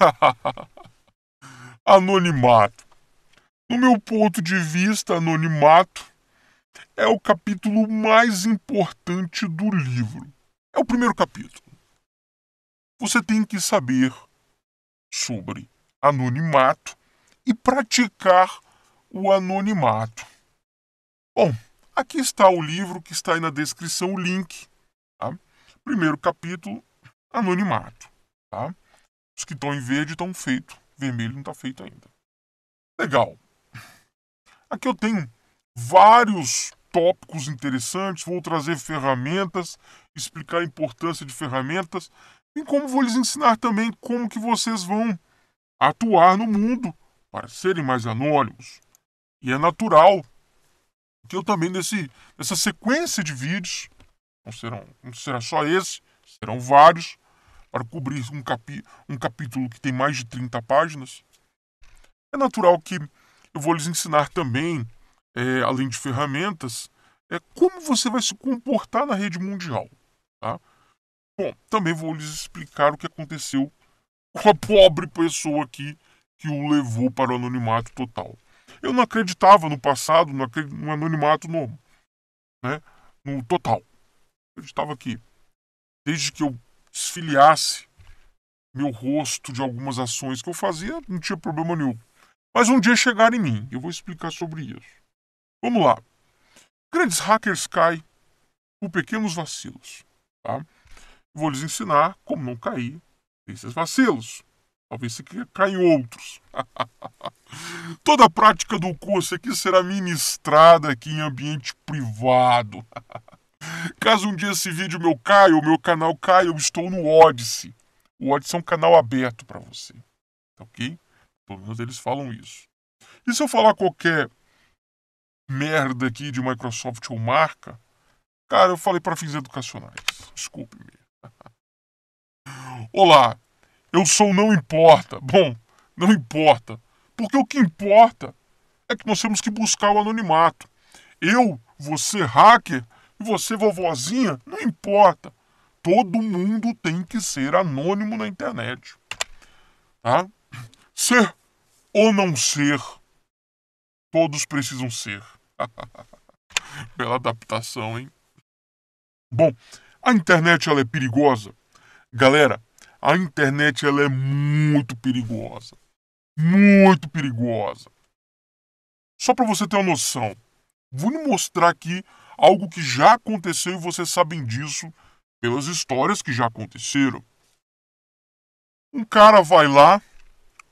anonimato. No meu ponto de vista, anonimato é o capítulo mais importante do livro. É o primeiro capítulo. Você tem que saber sobre anonimato e praticar o anonimato. Bom, aqui está o livro que está aí na descrição, o link. Tá? Primeiro capítulo, anonimato. Tá? Os que estão em verde estão feitos. Vermelho não está feito ainda. Legal. Aqui eu tenho vários tópicos interessantes. Vou trazer ferramentas, explicar a importância de ferramentas e como vou lhes ensinar também como que vocês vão atuar no mundo para serem mais anônimos. E é natural que eu também nesse nessa sequência de vídeos não serão não será só esse, serão vários para cobrir um, capi, um capítulo que tem mais de 30 páginas, é natural que eu vou lhes ensinar também, é, além de ferramentas, é, como você vai se comportar na rede mundial. Tá? Bom, também vou lhes explicar o que aconteceu com a pobre pessoa aqui que o levou para o anonimato total. Eu não acreditava no passado, no, no anonimato no, né, no total. Eu acreditava que, desde que eu desfiliasse meu rosto de algumas ações que eu fazia, não tinha problema nenhum. Mas um dia chegaram em mim, eu vou explicar sobre isso. Vamos lá. Grandes hackers caem por pequenos vacilos. Tá? Vou lhes ensinar como não cair esses vacilos. Talvez você queira cair em outros. Toda a prática do curso aqui será ministrada aqui em ambiente privado. Caso um dia esse vídeo meu caia, o meu canal caia, eu estou no Odyssey. O Odyssey é um canal aberto para você. Tá ok? Pelo menos eles falam isso. E se eu falar qualquer merda aqui de Microsoft ou marca, cara, eu falei para fins educacionais. Desculpe-me. Olá, eu sou Não Importa. Bom, não importa. Porque o que importa é que nós temos que buscar o anonimato. Eu, você, hacker, você vovozinha, não importa. Todo mundo tem que ser anônimo na internet. Tá? Ser ou não ser, todos precisam ser. Pela adaptação, hein? Bom, a internet ela é perigosa. Galera, a internet ela é muito perigosa. Muito perigosa. Só para você ter uma noção, vou lhe mostrar aqui algo que já aconteceu e vocês sabem disso pelas histórias que já aconteceram. Um cara vai lá,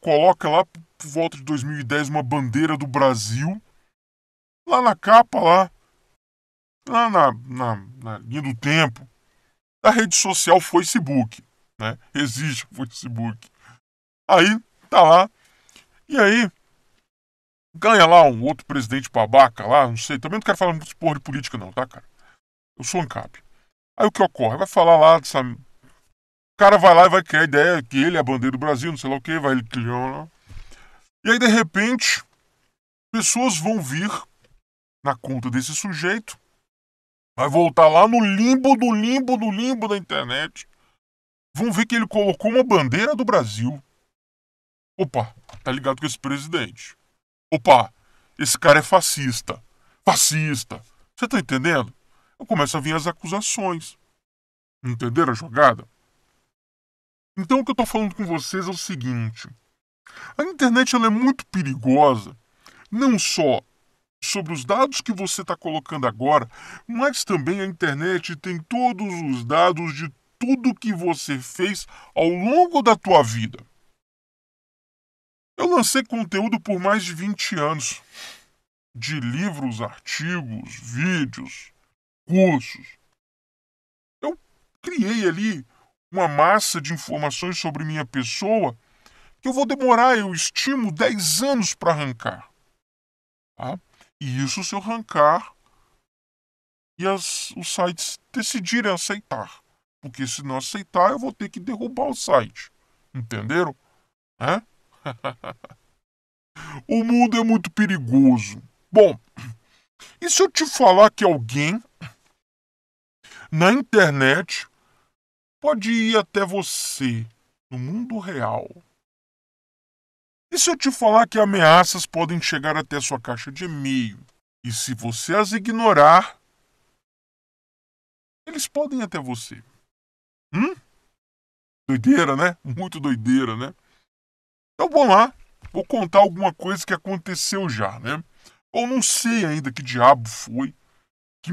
coloca lá por volta de 2010 uma bandeira do Brasil, lá na capa, lá, lá na, na, na linha do tempo, da rede social Facebook, né? Existe o Facebook. Aí tá lá, e aí ganha lá um outro presidente babaca lá, não sei. Também não quero falar muito de política, não, tá, cara? Eu sou um cap Aí o que ocorre? Vai falar lá dessa. O cara vai lá e vai criar a ideia que ele é a bandeira do Brasil, não sei lá o que, vai ele criando. E aí, de repente, pessoas vão vir na conta desse sujeito, vai voltar lá no limbo do limbo do limbo da internet, vão ver que ele colocou uma bandeira do Brasil. Opa, tá ligado com esse presidente. Opa, esse cara é fascista. Fascista. Você está entendendo? Eu começo a vir as acusações. Entenderam a jogada? Então o que eu estou falando com vocês é o seguinte. A internet ela é muito perigosa, não só sobre os dados que você está colocando agora, mas também a internet tem todos os dados de tudo que você fez ao longo da tua vida. Eu lancei conteúdo por mais de 20 anos. De livros, artigos, vídeos, cursos. Eu criei ali uma massa de informações sobre minha pessoa que eu vou demorar, eu estimo, 10 anos para arrancar. Tá? E isso se eu arrancar e as, os sites decidirem aceitar. Porque se não aceitar, eu vou ter que derrubar o site. Entenderam? É? o mundo é muito perigoso. Bom, e se eu te falar que alguém na internet pode ir até você no mundo real? E se eu te falar que ameaças podem chegar até sua caixa de e-mail? E se você as ignorar, eles podem ir até você. Hum? Doideira, né? Muito doideira, né? Então vou lá, vou contar alguma coisa que aconteceu já, né? Eu não sei ainda que diabo foi, que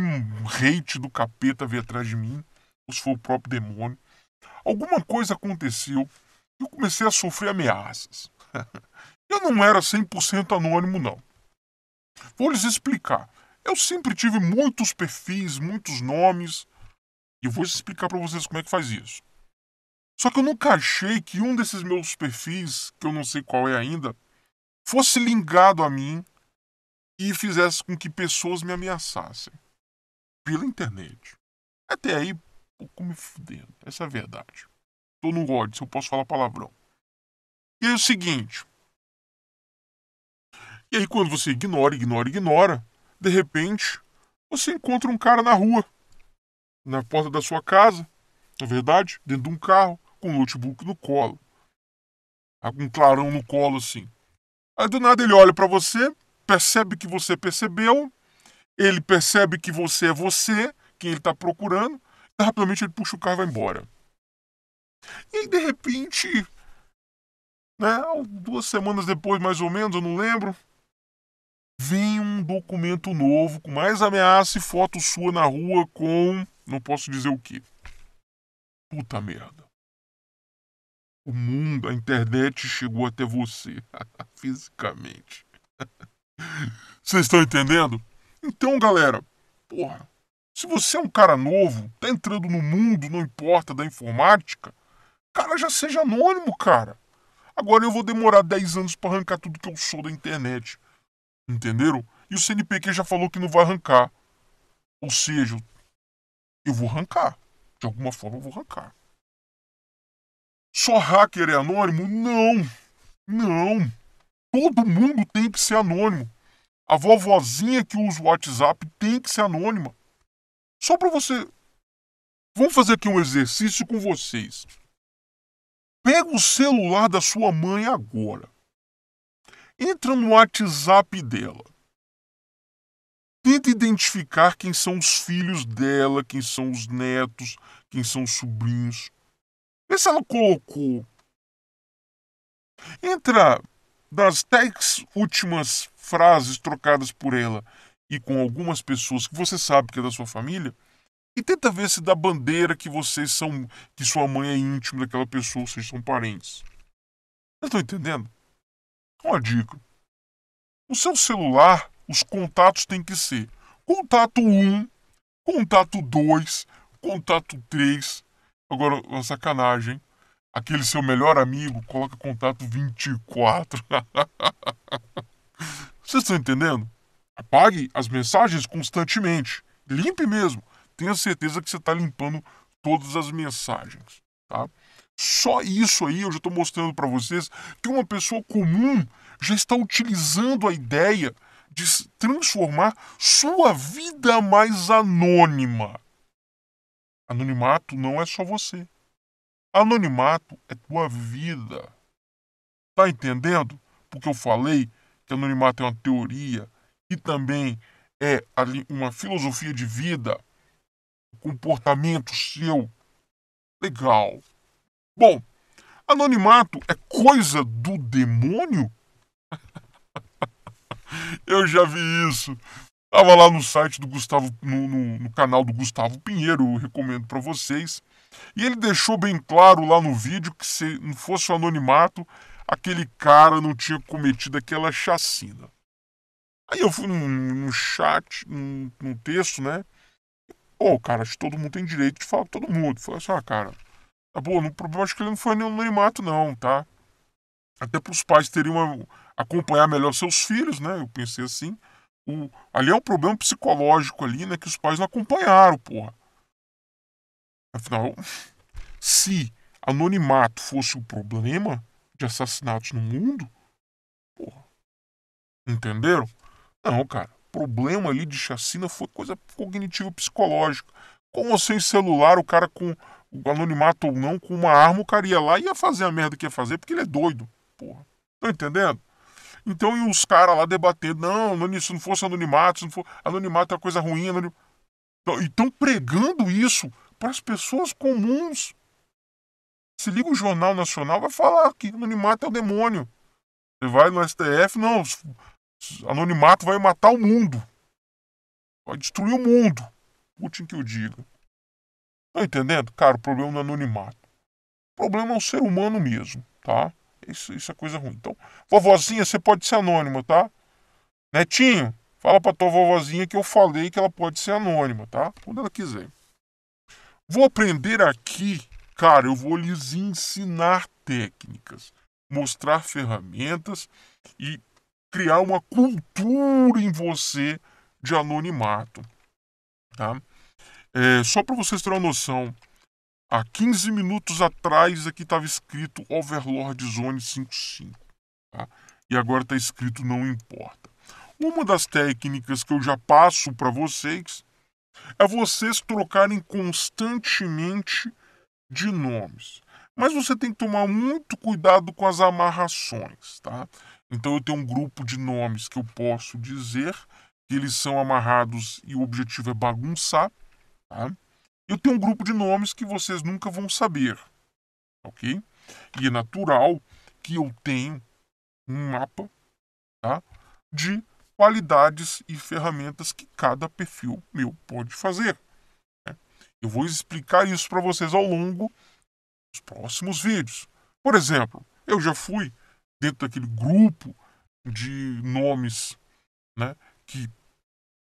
hate do capeta veio atrás de mim, ou se foi o próprio demônio. Alguma coisa aconteceu e eu comecei a sofrer ameaças. eu não era 100% anônimo, não. Vou lhes explicar. Eu sempre tive muitos perfis, muitos nomes, e vou explicar para vocês como é que faz isso. Só que eu nunca achei que um desses meus perfis, que eu não sei qual é ainda, fosse ligado a mim e fizesse com que pessoas me ameaçassem pela internet. Até aí, pouco me fudendo. Essa é a verdade. Eu não gosto, se eu posso falar palavrão. E é o seguinte. E aí, quando você ignora, ignora, ignora, de repente, você encontra um cara na rua, na porta da sua casa, na é verdade, dentro de um carro, com o notebook no colo. Ah, um clarão no colo, assim. Aí do nada ele olha para você, percebe que você percebeu, ele percebe que você é você, quem ele tá procurando, e rapidamente ele puxa o carro e vai embora. E aí, de repente, né, duas semanas depois, mais ou menos, eu não lembro, vem um documento novo com mais ameaça e foto sua na rua com. não posso dizer o que. Puta merda o mundo, a internet chegou até você fisicamente. Vocês estão entendendo? Então, galera, porra, se você é um cara novo, tá entrando no mundo, não importa da informática, cara, já seja anônimo, cara. Agora eu vou demorar 10 anos para arrancar tudo que eu sou da internet. Entenderam? E o CNPq já falou que não vai arrancar. Ou seja, eu vou arrancar. De alguma forma eu vou arrancar. Só hacker é anônimo? Não! Não! Todo mundo tem que ser anônimo. A vovozinha que usa o WhatsApp tem que ser anônima. Só para você. Vamos fazer aqui um exercício com vocês. Pega o celular da sua mãe agora. Entra no WhatsApp dela. Tenta identificar quem são os filhos dela, quem são os netos, quem são os sobrinhos. Pensa no coco. Entra das dez últimas frases trocadas por ela e com algumas pessoas que você sabe que é da sua família e tenta ver se dá bandeira que vocês são, que sua mãe é íntima daquela pessoa, vocês são parentes. Vocês estão entendendo? É uma dica. No seu celular, os contatos têm que ser contato 1, contato 2, contato 3, Agora, uma sacanagem. Aquele seu melhor amigo coloca contato 24. Vocês estão entendendo? Apague as mensagens constantemente. Limpe mesmo. Tenha certeza que você está limpando todas as mensagens, tá? Só isso aí eu já estou mostrando para vocês que uma pessoa comum já está utilizando a ideia de transformar sua vida mais anônima. Anonimato não é só você. Anonimato é tua vida. Tá entendendo? Porque eu falei que anonimato é uma teoria e também é uma filosofia de vida, comportamento seu. Legal. Bom, anonimato é coisa do demônio? eu já vi isso. Tava lá no site do Gustavo, no, no, no canal do Gustavo Pinheiro, eu recomendo para vocês. E ele deixou bem claro lá no vídeo que se não fosse o anonimato, aquele cara não tinha cometido aquela chacina. Aí eu fui num, num chat, num, num, texto, né? Pô, cara, acho que todo mundo tem direito de falar com todo mundo. Falei assim, ah, cara, tá bom, o problema acho que ele não foi nenhum anonimato, não, tá? Até para os pais teriam acompanhar melhor seus filhos, né? Eu pensei assim o, ali é um problema psicológico ali, né? Que os pais não acompanharam, porra. Afinal, se anonimato fosse o problema de assassinatos no mundo, porra. Entenderam? Não, cara. Problema ali de chacina foi coisa cognitiva psicológica. Com ou sem celular, o cara com o anonimato ou não, com uma arma, o cara ia lá e ia fazer a merda que ia fazer, porque ele é doido. Porra. Tá entendendo? Então, e os caras lá debater, não, isso não fosse anonimato, se não for, anonimato é uma coisa ruim. Anonim... Então, estão pregando isso para as pessoas comuns. Se liga o Jornal Nacional, vai falar que anonimato é o demônio. Você vai no STF, não, anonimato vai matar o mundo. Vai destruir o mundo. Putin que eu diga. Tá entendendo? Cara, o problema não é anonimato. O problema é o ser humano mesmo, tá? Isso, isso é coisa ruim. Então, vovozinha, você pode ser anônimo, tá? Netinho, fala pra tua vovozinha que eu falei que ela pode ser anônima, tá? Quando ela quiser. Vou aprender aqui, cara, eu vou lhes ensinar técnicas, mostrar ferramentas e criar uma cultura em você de anonimato, tá? É, só para vocês terem uma noção, Há 15 minutos atrás aqui é estava escrito Overlord Zone 55. Tá? E agora está escrito não importa. Uma das técnicas que eu já passo para vocês é vocês trocarem constantemente de nomes. Mas você tem que tomar muito cuidado com as amarrações, tá? Então eu tenho um grupo de nomes que eu posso dizer que eles são amarrados e o objetivo é bagunçar, tá? Eu tenho um grupo de nomes que vocês nunca vão saber, ok? E é natural que eu tenha um mapa tá? de qualidades e ferramentas que cada perfil meu pode fazer. Né? Eu vou explicar isso para vocês ao longo dos próximos vídeos. Por exemplo, eu já fui dentro daquele grupo de nomes né, que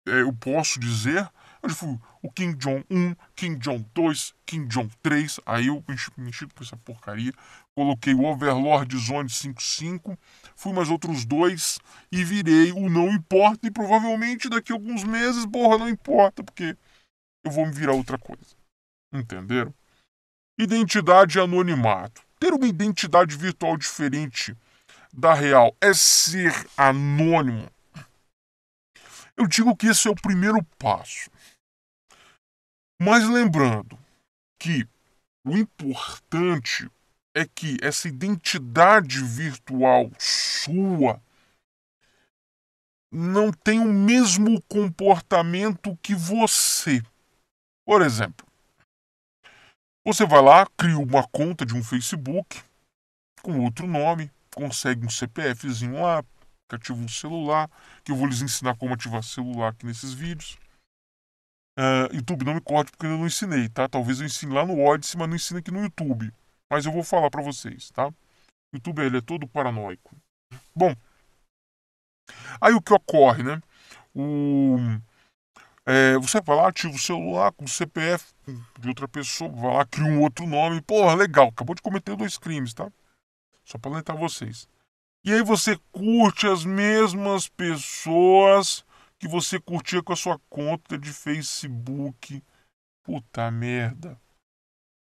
é, eu posso dizer ele foi o King John 1, King John 2, King John 3. Aí eu me me enchi com essa porcaria. Coloquei o Overlord Zone 55, fui mais outros dois e virei o Não Importa. E provavelmente daqui a alguns meses, porra, não importa, porque eu vou me virar outra coisa. Entenderam? Identidade e anonimato. Ter uma identidade virtual diferente da real é ser anônimo. Eu digo que esse é o primeiro passo. Mas lembrando que o importante é que essa identidade virtual sua não tem o mesmo comportamento que você. Por exemplo, você vai lá, cria uma conta de um Facebook com outro nome, consegue um CPFzinho lá, ativa um celular, que eu vou lhes ensinar como ativar celular aqui nesses vídeos. Uh, YouTube, não me corte porque eu não ensinei, tá? Talvez eu ensine lá no Odyssey, mas não ensine aqui no YouTube. Mas eu vou falar para vocês, tá? YouTube, ele é todo paranoico. Bom, aí o que ocorre, né? O, é, você vai lá, ativa o celular com o CPF de outra pessoa, vai lá, cria um outro nome. Porra, legal, acabou de cometer dois crimes, tá? Só pra alertar vocês. E aí você curte as mesmas pessoas que você curtia com a sua conta de Facebook. Puta merda.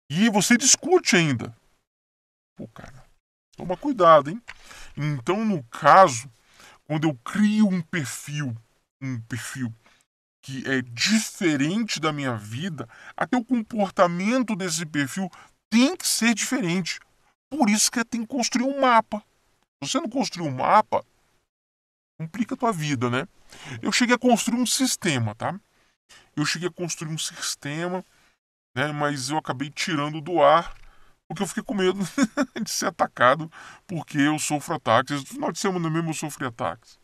E você discute ainda. Pô, cara, toma cuidado, hein? Então, no caso, quando eu crio um perfil, um perfil que é diferente da minha vida, até o comportamento desse perfil tem que ser diferente. Por isso que tem que construir um mapa. Se você não construir um mapa, complica a tua vida, né? Eu cheguei a construir um sistema, tá? Eu cheguei a construir um sistema, né? Mas eu acabei tirando do ar porque eu fiquei com medo de ser atacado porque eu sofro ataques. No final de semana mesmo eu sofri ataques.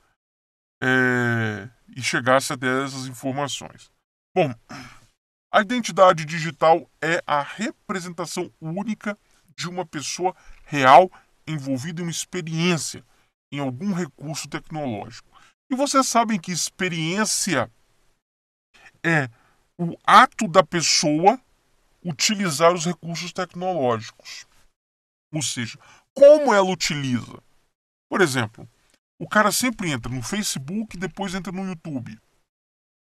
É... E chegasse até essas informações. Bom, a identidade digital é a representação única de uma pessoa real envolvida em uma experiência em algum recurso tecnológico. E vocês sabem que experiência é o ato da pessoa utilizar os recursos tecnológicos. Ou seja, como ela utiliza. Por exemplo, o cara sempre entra no Facebook e depois entra no YouTube.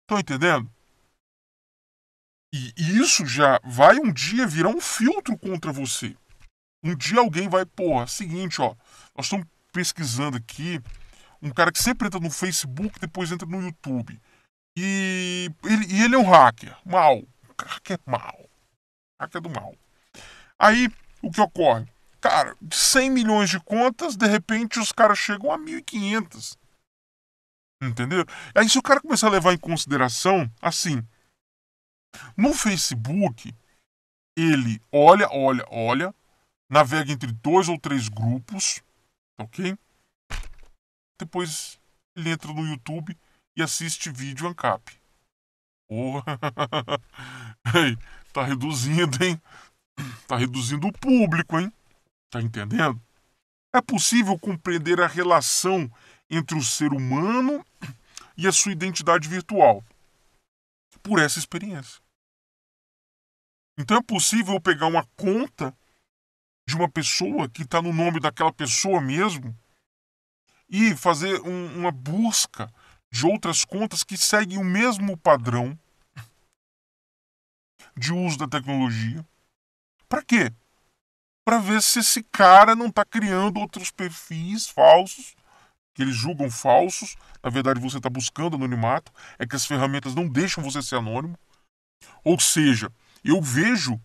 Estão entendendo? E isso já vai um dia virar um filtro contra você. Um dia alguém vai, porra, seguinte, ó, nós estamos pesquisando aqui um cara que sempre entra no Facebook, depois entra no YouTube. E ele, e ele é um hacker, mal. hacker é mal. Hacker é do mal. Aí, o que ocorre? Cara, de 100 milhões de contas, de repente os caras chegam a 1.500. Entendeu? Aí, se o cara começar a levar em consideração, assim, no Facebook, ele olha, olha, olha, navega entre dois ou três grupos, ok? Depois ele entra no YouTube e assiste vídeo ANCAP. Porra! Ei, tá reduzindo, hein? Tá reduzindo o público, hein? Tá entendendo? É possível compreender a relação entre o ser humano e a sua identidade virtual por essa experiência. Então é possível pegar uma conta de uma pessoa que está no nome daquela pessoa mesmo e fazer um, uma busca de outras contas que seguem o mesmo padrão de uso da tecnologia. Para quê? Para ver se esse cara não está criando outros perfis falsos que eles julgam falsos. Na verdade, você está buscando anonimato. É que as ferramentas não deixam você ser anônimo. Ou seja, eu vejo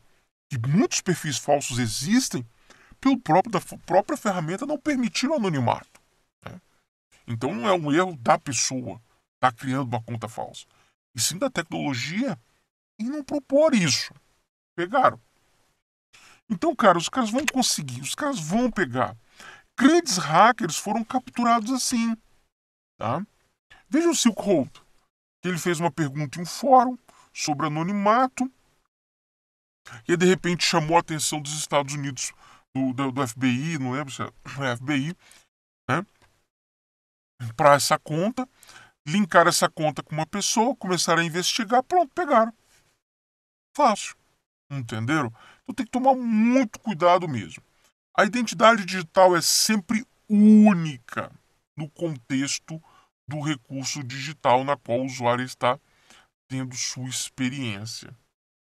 que muitos perfis falsos existem pelo próprio da própria ferramenta não permitir o anonimato. Né? Então não é um erro da pessoa estar tá criando uma conta falsa, e sim da tecnologia e não propor isso. Pegaram. Então, cara, os caras vão conseguir, os caras vão pegar. Grandes hackers foram capturados assim, tá? Veja o Silk Road, que ele fez uma pergunta em um fórum sobre anonimato e aí, de repente, chamou a atenção dos Estados Unidos, do, do, do FBI, não lembro se é, é FBI, né? Para essa conta, linkar essa conta com uma pessoa, começaram a investigar, pronto, pegaram. Fácil. Entenderam? Então tem que tomar muito cuidado mesmo. A identidade digital é sempre única no contexto do recurso digital na qual o usuário está tendo sua experiência.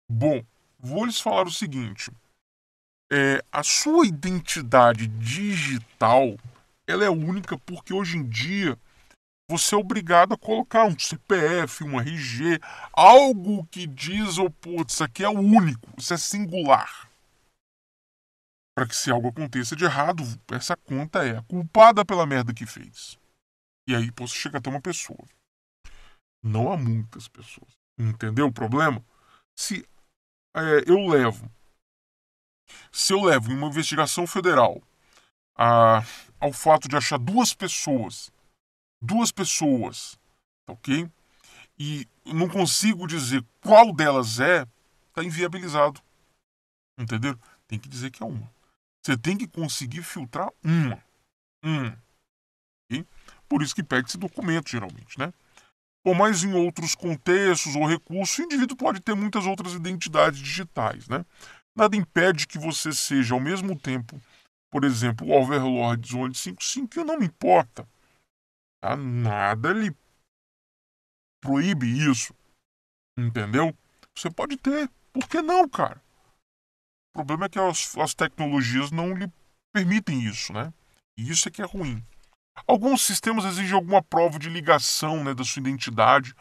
Bom, vou lhes falar o seguinte: é, a sua identidade digital ela é única porque hoje em dia você é obrigado a colocar um CPF, um RG, algo que diz, oh, putz, isso aqui é único, isso é singular. Para que se algo aconteça de errado, essa conta é culpada pela merda que fez. E aí posso chegar até uma pessoa. Não há muitas pessoas. Entendeu o problema? Se é, eu levo, se eu levo em uma investigação federal a, ao fato de achar duas pessoas, duas pessoas, tá ok? E não consigo dizer qual delas é, tá inviabilizado. Entendeu? Tem que dizer que é uma. Você tem que conseguir filtrar uma. Uma. Okay? Por isso que pede esse documento, geralmente, né? ou mais em outros contextos ou recursos, o indivíduo pode ter muitas outras identidades digitais, né? Nada impede que você seja ao mesmo tempo, por exemplo, o Overlord Zone 55 e não me importa. Tá? Nada lhe proíbe isso. Entendeu? Você pode ter. Por que não, cara? O problema é que as, as tecnologias não lhe permitem isso, né? E isso é que é ruim. Alguns sistemas exigem alguma prova de ligação né, da sua identidade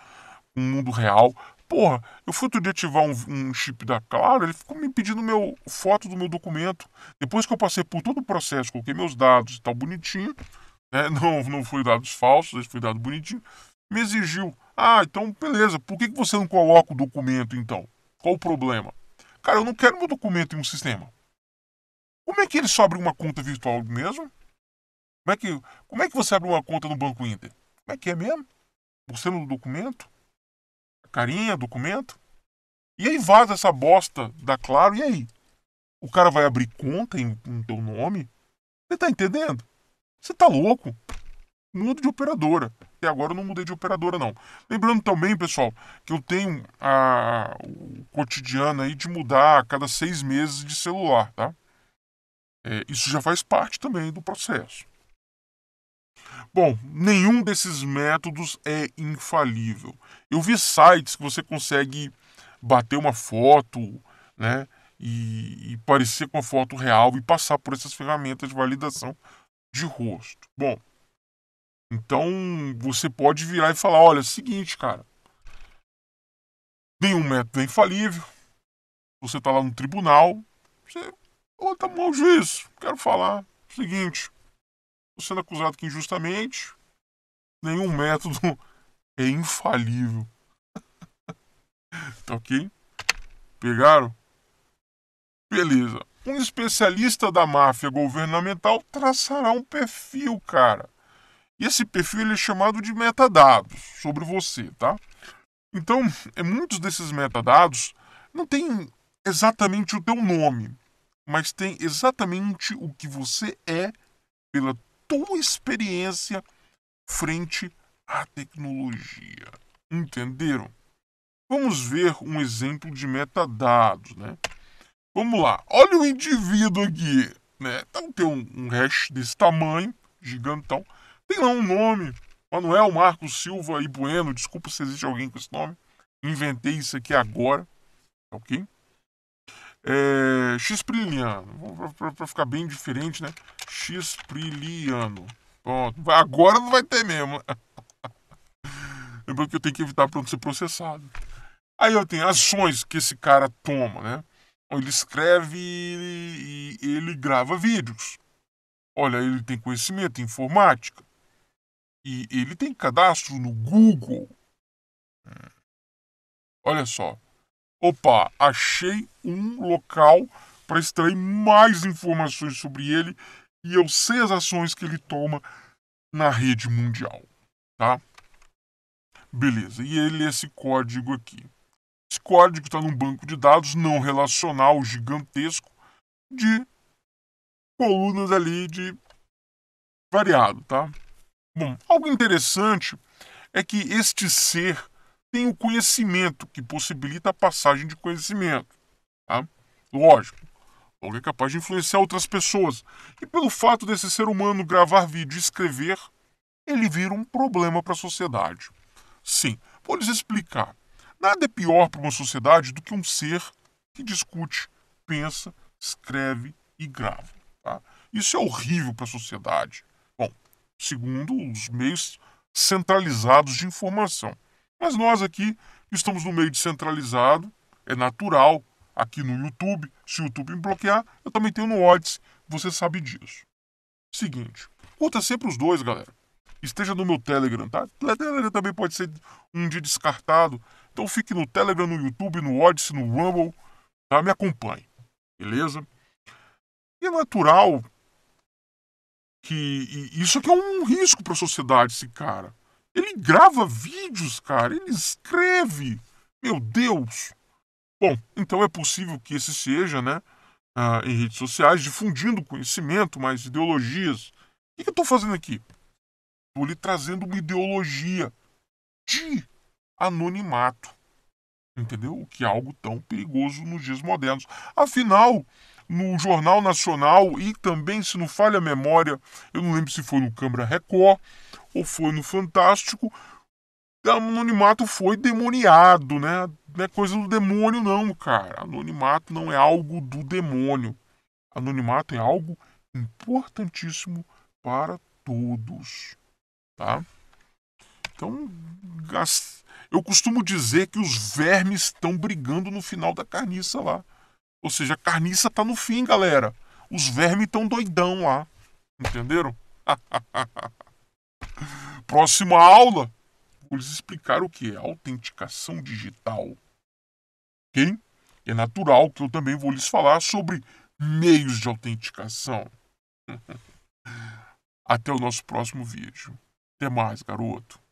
com o mundo real. Porra, eu fui outro dia ativar um, um chip da Claro, ele ficou me pedindo meu foto do meu documento. Depois que eu passei por todo o processo, coloquei meus dados e tal bonitinho, né, não, não foi dados falsos, foi dado bonitinho, me exigiu. Ah, então beleza, por que, que você não coloca o documento então? Qual o problema? Cara, eu não quero meu documento em um sistema. Como é que ele sobra uma conta virtual mesmo? Como é que, como é que você abre uma conta no Banco Inter? Como é que é mesmo? Você no documento? Carinha, documento? E aí vaza essa bosta da Claro, e aí? O cara vai abrir conta em, em teu nome? Você tá entendendo? Você tá louco? Mudo de operadora. Até agora eu não mudei de operadora, não. Lembrando também, pessoal, que eu tenho a, o cotidiano aí de mudar a cada seis meses de celular, tá? É, isso já faz parte também do processo. Bom, nenhum desses métodos é infalível. Eu vi sites que você consegue bater uma foto, né, e, e parecer com a foto real e passar por essas ferramentas de validação de rosto. Bom, então você pode virar e falar, olha, é o seguinte, cara, nenhum método é infalível. Você está lá no tribunal, você, ô, tá bom juiz, quero falar o seguinte, sendo acusado que injustamente nenhum método é infalível. tá ok? Pegaram? Beleza. Um especialista da máfia governamental traçará um perfil, cara. E esse perfil ele é chamado de metadados sobre você, tá? Então, é, muitos desses metadados não tem exatamente o teu nome, mas tem exatamente o que você é pela tua experiência frente à tecnologia. Entenderam? Vamos ver um exemplo de metadados, né? Vamos lá. Olha o indivíduo aqui, né? Então tem um, um hash desse tamanho, gigantão. Tem lá um nome, Manuel Marcos Silva e Bueno. Desculpa se existe alguém com esse nome. Inventei isso aqui agora, ok? é, Xpriliano. Para ficar bem diferente, né? Xpriliano. Pronto. Agora não vai ter mesmo. Lembrando é que eu tenho que evitar para não ser processado. Aí eu tenho ações que esse cara toma, né? Ele escreve e ele grava vídeos. Olha, ele tem conhecimento em informática. E ele tem cadastro no Google. Hum. Olha só opa, achei um local para extrair mais informações sobre ele e eu sei as ações que ele toma na rede mundial, tá? Beleza. E ele esse código aqui. Esse código está num banco de dados não relacional gigantesco de colunas ali de variado, tá? Bom, algo interessante é que este ser tem o conhecimento que possibilita a passagem de conhecimento. Tá? Lógico, alguém é capaz de influenciar outras pessoas. E pelo fato desse ser humano gravar vídeo e escrever, ele vira um problema para a sociedade. Sim, vou lhes explicar. Nada é pior para uma sociedade do que um ser que discute, pensa, escreve e grava. Tá? Isso é horrível para a sociedade. Bom, segundo os meios centralizados de informação. Mas nós aqui estamos no meio descentralizado, é natural. Aqui no YouTube, se o YouTube me bloquear, eu também tenho no Odyssey, você sabe disso. Seguinte, conta sempre os dois, galera. Esteja no meu Telegram, tá? Telegram também pode ser um dia descartado. Então fique no Telegram, no YouTube, no Odyssey, no Rumble, tá? Me acompanhe, beleza? E é natural que e isso aqui é um risco para a sociedade, esse cara. Ele grava vídeos, cara, ele escreve. Meu Deus! Bom, então é possível que esse seja, né? Ah, em redes sociais, difundindo conhecimento, mais ideologias. O que eu estou fazendo aqui? Estou lhe trazendo uma ideologia de anonimato. Entendeu? O que é algo tão perigoso nos dias modernos. Afinal, no Jornal Nacional e também, se não falha a memória, eu não lembro se foi no Câmara Record ou foi no Fantástico, é, o anonimato foi demoniado, né? Não é coisa do demônio, não, cara. Anonimato não é algo do demônio. Anonimato é algo importantíssimo para todos, tá? Então, eu costumo dizer que os vermes estão brigando no final da carniça lá. Ou seja, a carniça tá no fim, galera. Os vermes estão doidão lá. Entenderam? Próxima aula, vou lhes explicar o que é autenticação digital. Ok? É natural que eu também vou lhes falar sobre meios de autenticação. Até o nosso próximo vídeo. Até mais, garoto.